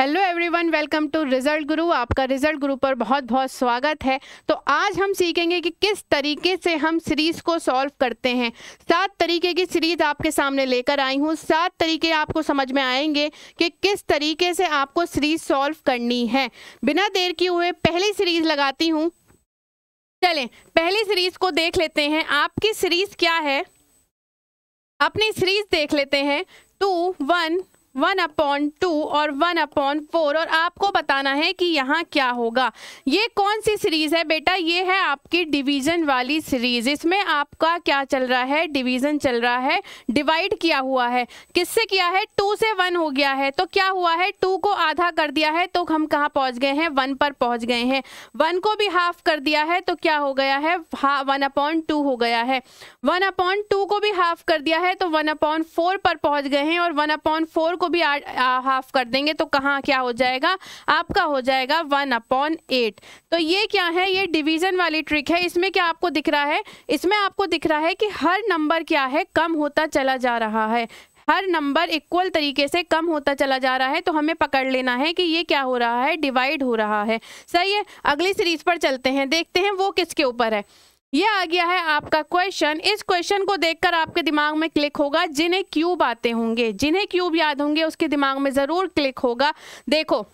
hello everyone welcome to result Guru आपका result गुरु पर बहुत बहुत स्वागत है तो आज हम सीखेंगे कि किस तरीके से हम सीरीज को सॉल्व करते हैं सात तरीके की सीरीज आपके सामने लेकर आई हूँ सात तरीके आपको समझ में आएंगे कि किस तरीके से आपको सीरीज सॉल्व करनी है बिना देर किए हुए पहली सीरीज लगाती हूँ चलें पहली सीरीज को देख लेते हैं आपकी सीरीज क्या है अपनी सीरीज देख लेते हैं two one one upon two और वन अपॉन फोर और आपको बताना है कि यहाँ क्या होगा ये कौन सी सीरीज़ है बेटा ये है आपकी डिवीज़न वाली सीरीज़ इसमें आपका क्या चल रहा है डिवीज़न चल रहा है डिवाइड किया हुआ है किससे किया है टू से वन हो गया है तो क्या हुआ है टू को आधा कर दिया है तो हम कहाँ पहुँच गए हैं वन पर पहुँच गए हैं वन को भी हाफ कर दिया है तो क्या हो गया है वन अपॉन टू हो गया है वन अपॉन टू को भी हाफ कर दिया है तो वन अपॉन फोर पर पहुँच गए हैं और वन अपॉन फोर को भी हाफ कर देंगे तो कहाँ क्या हो जाएगा आपका हो जाएगा वन अपॉन एट तो ये क्या है ये डिवीजन वाली ट्रिक है इसमें क्या आपको दिख रहा है इसमें आपको दिख रहा है कि हर नंबर क्या है कम होता चला जा रहा है हर नंबर इक्वल तरीके से कम होता चला जा रहा है तो हमें पकड़ लेना है कि ये क्या हो रहा है डिवाइड हो रहा है सही है अगली सीरीज पर चलते हैं देखते हैं वो किसके ऊपर है ये आ गया है आपका क्वेश्चन इस क्वेश्चन को देखकर आपके दिमाग में क्लिक होगा जिन्हें क्यूब आते होंगे जिन्हें क्यूब याद होंगे उसके दिमाग में ज़रूर क्लिक होगा देखो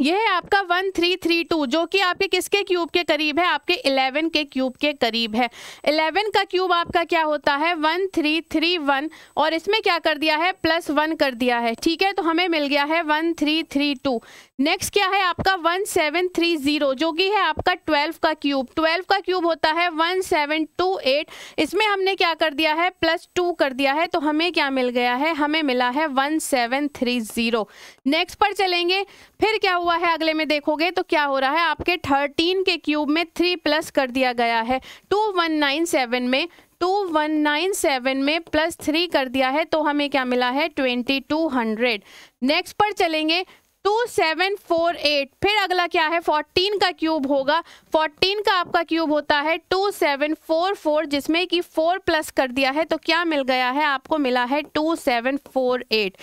यह है आपका वन थ्री थ्री टू जो कि आपके किसके क्यूब के करीब है आपके इलेवन के क्यूब के करीब है इलेवन का क्यूब आपका क्या होता है वन थ्री थ्री वन और इसमें क्या कर दिया है प्लस वन कर दिया है ठीक है तो हमें मिल गया है one three three two next क्या है आपका वन सेवन थ्री जीरो जो कि है आपका ट्वेल्व का क्यूब ट्वेल्व का क्यूब होता है वन सेवन टू एट इसमें हमने क्या कर दिया है प्लस टू कर दिया है तो हमें क्या मिल गया है हमें मिला है one seven three zero next पर चलेंगे फिर क्या हुआ हुआ है अगले में देखोगे तो क्या हो रहा है आपके थर्टीन के क्यूब में थ्री प्लस कर दिया गया है टू वन नाइन सेवन में टू वन नाइन सेवन में प्लस थ्री कर दिया है तो हमें क्या मिला है ट्वेंटी टू हंड्रेड नेक्स्ट पर चलेंगे टू सेवन फोर एट फिर अगला क्या है फोर्टीन का क्यूब होगा फोर्टीन का आपका क्यूब होता है टू सेवन फोर फोर जिसमें कि फोर प्लस कर दिया है तो क्या मिल गया है आपको मिला है टू सेवन फोर एट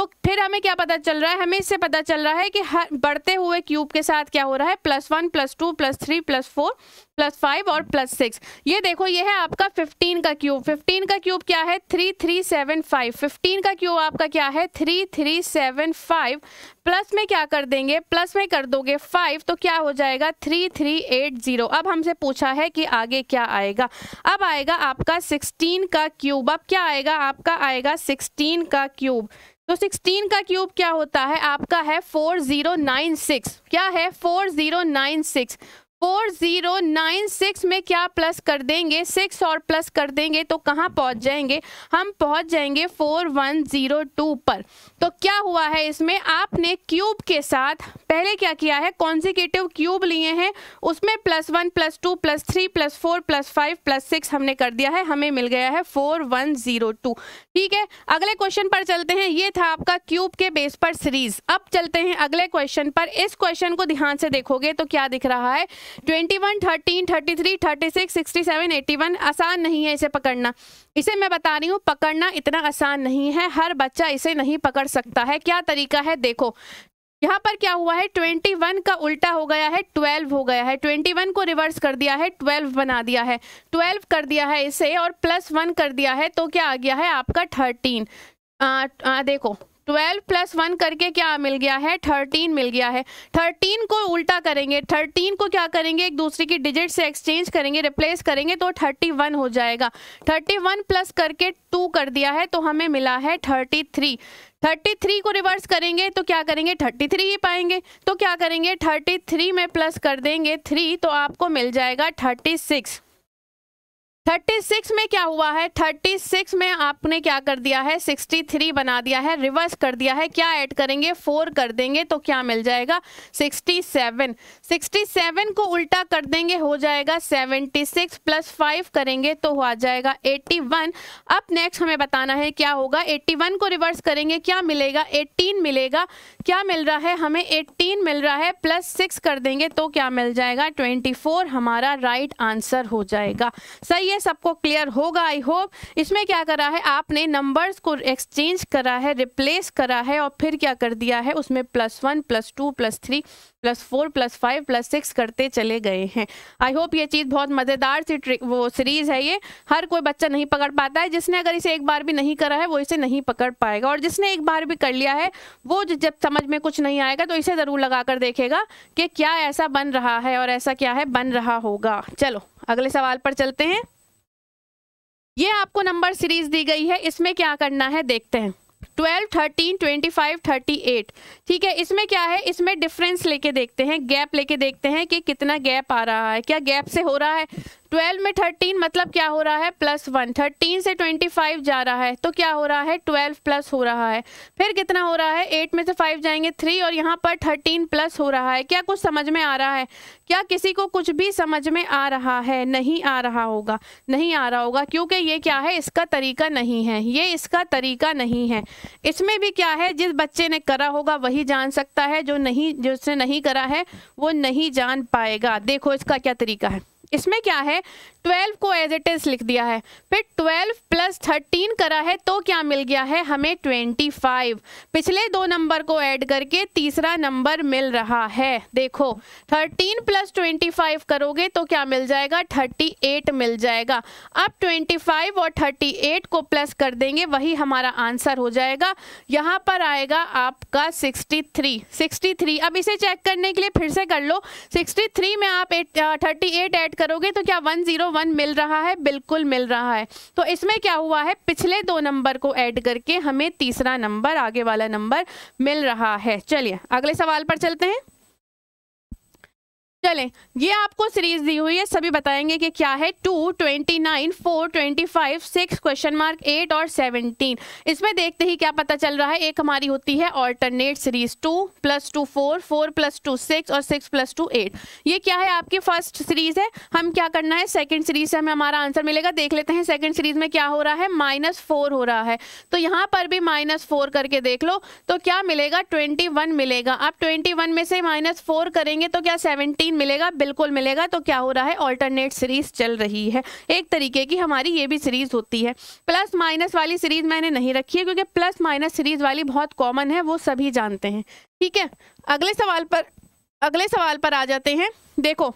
तो फिर हमें क्या पता चल रहा है हमें इससे पता चल रहा है कि हर बढ़ते हुए क्यूब के साथ क्या हो रहा है plus one plus two plus three plus four plus five और प्लस सिक्स ये देखो ये है आपका फिफ्टीन का क्यूब फिफ्टीन का क्यूब क्या है three three seven five fifteen का क्यूब आपका क्या है three three seven five plus में क्या कर देंगे प्लस में कर दोगे फाइव तो क्या हो जाएगा थ्री थ्री एट जीरो अब हमसे पूछा है कि आगे क्या आएगा अब आएगा आपका सिक्सटीन का क्यूब अब क्या आएगा आपका आएगा सिक्सटीन का क्यूब तो 16 का क्यूब क्या होता है आपका है 4096 क्या है 4096 4096 में क्या प्लस कर देंगे सिक्स और प्लस कर देंगे तो कहाँ पहुँच जाएंगे हम पहुँच जाएंगे 4102 पर तो क्या हुआ है इसमें आपने क्यूब के साथ पहले क्या किया है कॉन्जिकेटिव क्यूब लिए हैं उसमें plus one plus two plus three plus four plus five plus six हमने कर दिया है हमें मिल गया है फोर वन जीरो टू ठीक है अगले क्वेश्चन पर चलते हैं ये था आपका क्यूब के बेस पर सीरीज अब चलते हैं अगले क्वेश्चन पर इस क्वेश्चन को ध्यान से देखोगे तो क्या दिख रहा है twenty one thirteen thirty three thirty six sixty seven eighty one आसान नहीं है इसे पकड़ना इसे मैं बता रही हूँ पकड़ना इतना आसान नहीं है हर बच्चा इसे नहीं पकड़ सकता है क्या तरीका है देखो यहाँ पर क्या हुआ है 21 का उल्टा हो गया है 12 हो गया है 21 को रिवर्स कर दिया है 12 बना दिया है 12 कर दिया है इसे और प्लस वन कर दिया है तो क्या आ गया है आपका 13 आ, आ, देखो ट्वेल्व प्लस वन करके क्या मिल गया है थर्टीन मिल गया है थर्टीन को उल्टा करेंगे थर्टीन को क्या करेंगे एक दूसरे की डिजिट से एक्सचेंज करेंगे रिप्लेस करेंगे तो थर्टी वन हो जाएगा थर्टी वन प्लस करके टू कर दिया है तो हमें मिला है थर्टी थ्री थर्टी थ्री को रिवर्स करेंगे तो क्या करेंगे थर्टी थ्री ही पाएंगे तो क्या करेंगे थर्टी थ्री में प्लस कर देंगे थ्री तो आपको मिल जाएगा थर्टी सिक्स 36 में क्या हुआ है 36 में आपने क्या कर दिया है 63 बना दिया है रिवर्स कर दिया है क्या ऐड करेंगे 4 कर देंगे तो क्या मिल जाएगा 67 67 को उल्टा कर देंगे हो जाएगा 76 प्लस 5 करेंगे तो आ जाएगा 81 अब नेक्स्ट हमें बताना है क्या होगा 81 को रिवर्स करेंगे क्या मिलेगा 18 मिलेगा क्या मिल रहा है हमें एट्टीन मिल रहा है प्लस सिक्स कर देंगे तो क्या मिल जाएगा फोर हमारा राइट right आंसर हो जाएगा सही है सबको क्लियर होगा आई होप इसमें क्या करा है आपने नंबर्स को एक्सचेंज करा है रिप्लेस करा है और फिर क्या कर दिया है उसमें plus one plus two plus three plus four plus five plus six करते चले गए हैं आई होप ये चीज़ बहुत मज़ेदार सी ट्रिक वो सीरीज़ है ये हर कोई बच्चा नहीं पकड़ पाता है जिसने अगर इसे एक बार भी नहीं करा है वो इसे नहीं पकड़ पाएगा और जिसने एक बार भी कर लिया है वो जब समझ में कुछ नहीं आएगा तो इसे ज़रूर लगा कर देखेगा कि क्या ऐसा बन रहा है और ऐसा क्या है बन रहा होगा चलो अगले सवाल पर चलते हैं ये आपको नंबर सीरीज दी गई है इसमें क्या करना है देखते हैं twelve thirteen twenty five thirty eight ठीक है इसमें क्या है इसमें डिफरेंस लेके देखते हैं गैप लेके देखते हैं कि कितना गैप आ रहा है क्या गैप से हो रहा है ट्वेल्व में थर्टीन मतलब क्या हो रहा है प्लस वन थर्टीन से ट्वेंटी फाइव जा रहा है तो क्या हो रहा है ट्वेल्व प्लस हो रहा है फिर कितना हो रहा है एट में से फाइव जाएंगे थ्री और यहाँ पर थर्टीन प्लस हो रहा है क्या कुछ समझ में आ रहा है क्या किसी को कुछ भी समझ में आ रहा है नहीं आ रहा होगा नहीं आ रहा होगा क्योंकि ये क्या है इसका तरीका नहीं है ये इसका तरीका नहीं है इसमें भी क्या है जिस बच्चे ने करा होगा वही जान सकता है जो नहीं जिसने नहीं करा है वो नहीं जान पाएगा देखो इसका क्या तरीका है इसमें क्या है ट्वेल्व को एज इट इज लिख दिया है फिर ट्वेल्व प्लस थर्टीन करा है तो क्या मिल गया है हमें ट्वेंटी फाइव पिछले दो नंबर को ऐड करके तीसरा नंबर मिल रहा है देखो थर्टीन प्लस ट्वेंटी फाइव करोगे तो क्या मिल जाएगा थर्टी एट मिल जाएगा अब ट्वेंटी फाइव और थर्टी एट को प्लस कर देंगे वही हमारा आंसर हो जाएगा यहाँ पर आएगा आपका सिक्सटी थ्री सिक्सटी थ्री अब इसे चेक करने के लिए फिर से कर लो सिक्सटी थ्री में आप एट थर्टी एट ऐड करोगे तो क्या वन जीरो वन मिल रहा है बिल्कुल मिल रहा है तो इसमें क्या हुआ है पिछले दो नंबर को ऐड करके हमें तीसरा नंबर आगे वाला नंबर मिल रहा है चलिए अगले सवाल पर चलते हैं चले ये आपको सीरीज दी हुई है सभी बताएंगे कि क्या है two twenty nine four twenty five six question mark eight और सेवनटीन इसमें देखते ही क्या पता चल रहा है एक हमारी होती है alternate series two plus two four four plus two six और सिक्स प्लस टू एट ये क्या है आपकी फर्स्ट सीरीज है हम क्या करना है सेकेंड सीरीज से हमें हमारा आंसर मिलेगा देख लेते हैं सेकेंड सीरीज में क्या हो रहा है माइनस फोर हो रहा है तो यहाँ पर भी माइनस फोर करके देख लो तो क्या मिलेगा ट्वेंटी वन मिलेगा आप ट्वेंटी वन में से माइनस फोर करेंगे तो क्या सेवनटीन प्रोटीन मिलेगा बिल्कुल मिलेगा तो क्या हो रहा है ऑल्टरनेट सीरीज चल रही है एक तरीके की हमारी ये भी सीरीज होती है प्लस माइनस वाली सीरीज मैंने नहीं रखी है क्योंकि प्लस माइनस सीरीज वाली बहुत कॉमन है वो सभी जानते हैं ठीक है अगले सवाल पर अगले सवाल पर आ जाते हैं देखो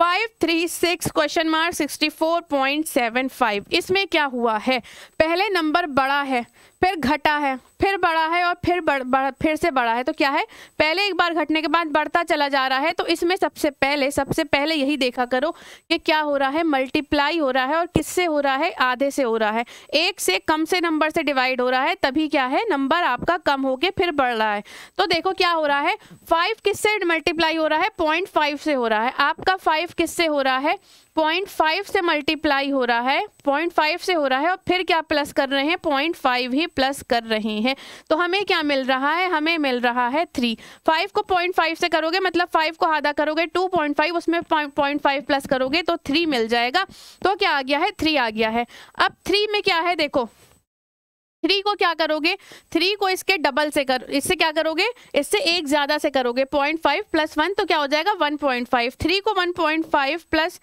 five three six question mark sixty four point seven five इसमें क्या हुआ है पहले नंबर बड़ा है फिर घटा है फिर बढ़ा है और फिर बढ़, बढ़ फिर से बढ़ा है तो क्या है पहले एक बार घटने के बाद बढ़ता चला जा रहा है तो इसमें सबसे पहले सबसे पहले यही देखा करो कि क्या हो रहा है मल्टीप्लाई हो रहा है और किससे हो रहा है आधे से हो रहा है एक से कम से नंबर से डिवाइड हो रहा है तभी क्या है नंबर आपका कम होके फिर बढ़ रहा है तो देखो क्या हो रहा है फाइव किससे मल्टीप्लाई हो रहा है पॉइंट फाइव से हो रहा है आपका फाइव किससे हो रहा है पॉइंट फाइव से मल्टीप्लाई हो रहा है पॉइंट फाइव से हो रहा है और फिर क्या प्लस कर रहे हैं पॉइंट फाइव ही प्लस कर रहे हैं तो हमें क्या मिल रहा है हमें मिल रहा है थ्री फाइव को पॉइंट फाइव से करोगे मतलब फाइव को आधा करोगे टू पॉइंट फाइव उसमें पॉइंट फाइव प्लस करोगे तो थ्री मिल जाएगा तो क्या आ गया है थ्री आ गया है अब थ्री में क्या है देखो थ्री को क्या करोगे थ्री को इसके डबल से कर इससे क्या करोगे इससे एक ज्यादा से करोगे पॉइंट फाइव प्लस वन तो क्या हो जाएगा वन पॉइंट फाइव थ्री को one point five plus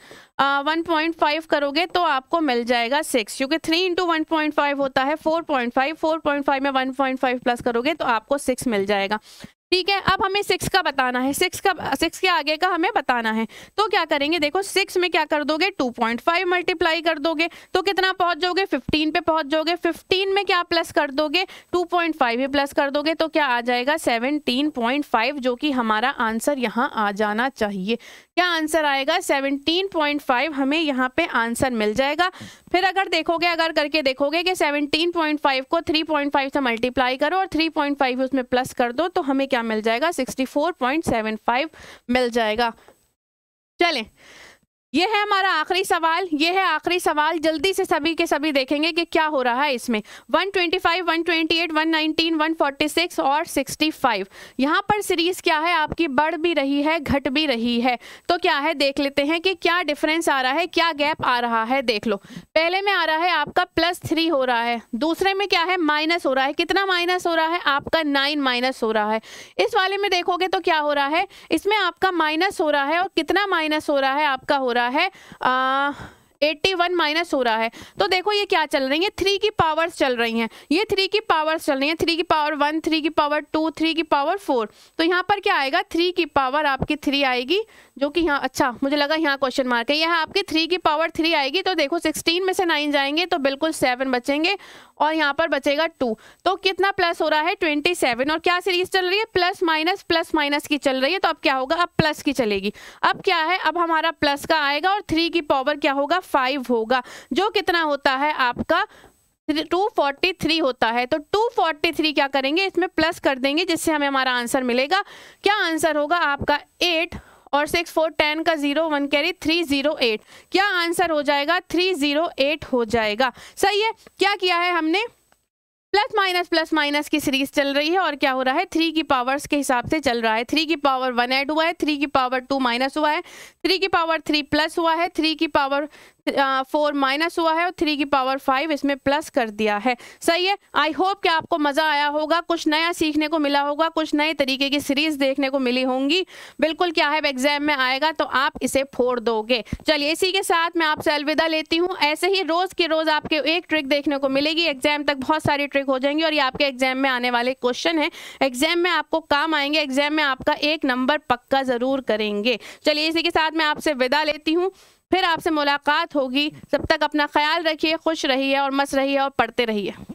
one point five करोगे तो आपको मिल जाएगा सिक्स क्योंकि three into one point five होता है four point five four point five में वन पॉइंट फाइव प्लस करोगे तो आपको सिक्स मिल जाएगा ठीक है अब हमें सिक्स का बताना है सिक्स का सिक्स के आगे का हमें बताना है तो क्या करेंगे देखो सिक्स में क्या कर दोगे टू पॉइंट फाइव मल्टीप्लाई कर दोगे तो कितना पहुंच जाओगे फिफ्टीन पे पहुंच जाओगे फिफ्टीन में क्या प्लस कर दोगे टू पॉइंट फाइव ही प्लस कर दोगे तो क्या आ जाएगा सेवनटीन पॉइंट फाइव जो कि हमारा आंसर यहाँ आ जाना चाहिए क्या आंसर आएगा सेवनटीन पॉइंट फाइव हमें यहाँ पे आंसर मिल जाएगा फिर अगर देखोगे अगर करके देखोगे कि सेवनटीन पॉइंट फाइव को थ्री पॉइंट फाइव से मल्टीप्लाई करो और थ्री पॉइंट फाइव उसमें प्लस कर दो तो हमें क्या मिल जाएगा 64.75 मिल जाएगा चलें ये है हमारा आखिरी सवाल ये है आखिरी सवाल जल्दी से सभी के सभी देखेंगे कि क्या हो रहा है इसमें 125, 128, 119, 146 और 65 यहाँ पर सीरीज क्या है आपकी बढ़ भी रही है घट भी रही है तो क्या है देख लेते हैं कि क्या डिफरेंस आ रहा है क्या गैप आ रहा है देख लो पहले में आ रहा है आपका प्लस थ्री हो रहा है दूसरे में क्या है माइनस हो रहा है कितना माइनस हो रहा है आपका नाइन माइनस हो रहा है इस वाले में देखोगे तो क्या हो रहा है इसमें आपका माइनस हो रहा है और कितना माइनस हो रहा है आपका हो रहा है रहा है एट्टी वन माइनस हो रहा है तो देखो ये क्या चल रही है थ्री की पावर्स चल रही हैं ये थ्री की पावर्स चल रही हैं थ्री की पावर वन थ्री की पावर टू थ्री की पावर फोर तो यहाँ पर क्या आएगा थ्री की पावर आपकी थ्री आएगी जो कि यहाँ अच्छा मुझे लगा यहाँ क्वेश्चन मार्क है यहाँ आपके थ्री की पावर थ्री आएगी तो देखो सिक्सटीन में से नाइन जाएंगे तो बिल्कुल सेवन बचेंगे और यहाँ पर बचेगा टू तो कितना प्लस हो रहा है ट्वेंटी सेवन और क्या सीरीज चल रही है प्लस माइनस प्लस माइनस की चल रही है तो अब क्या होगा अब प्लस की चलेगी अब क्या है अब हमारा प्लस का आएगा और थ्री की पावर क्या होगा फाइव होगा जो कितना होता है आपका टू फोर्टी थ्री होता है तो टू फोर्टी थ्री क्या करेंगे इसमें प्लस कर देंगे जिससे हमें हमारा आंसर मिलेगा क्या आंसर होगा आपका एट और सिक्स फोर टेन का zero one carry three zero eight क्या आंसर हो जाएगा थ्री जीरो एट हो जाएगा सही है क्या किया है हमने प्लस माइनस प्लस माइनस की सीरीज चल रही है और क्या हो रहा है थ्री की पावर्स के हिसाब से चल रहा है थ्री की पावर वन ऐड हुआ है थ्री की पावर टू माइनस हुआ है थ्री की पावर थ्री प्लस हुआ है थ्री की पावर फोर माइनस हुआ है और थ्री की पावर फाइव इसमें प्लस कर दिया है सही है आई होप कि आपको मज़ा आया होगा कुछ नया सीखने को मिला होगा कुछ नए तरीके की सीरीज देखने को मिली होंगी बिल्कुल क्या है एग्जाम में आएगा तो आप इसे फोड़ दोगे चलिए इसी के साथ मैं आपसे अलविदा लेती हूँ ऐसे ही रोज़ के रोज़ आपके एक ट्रिक देखने को मिलेगी एग्जाम तक बहुत सारी ट्रिक हो जाएंगी और ये आपके एग्जाम में आने वाले क्वेश्चन है एग्जाम में आपको काम आएंगे एग्जाम में आपका एक नंबर पक्का ज़रूर करेंगे चलिए इसी के साथ मैं आपसे विदा लेती हूँ फिर आपसे मुलाकात होगी तब तक अपना ख्याल रखिए खुश रहिए और मस्त रहिए और पढ़ते रहिए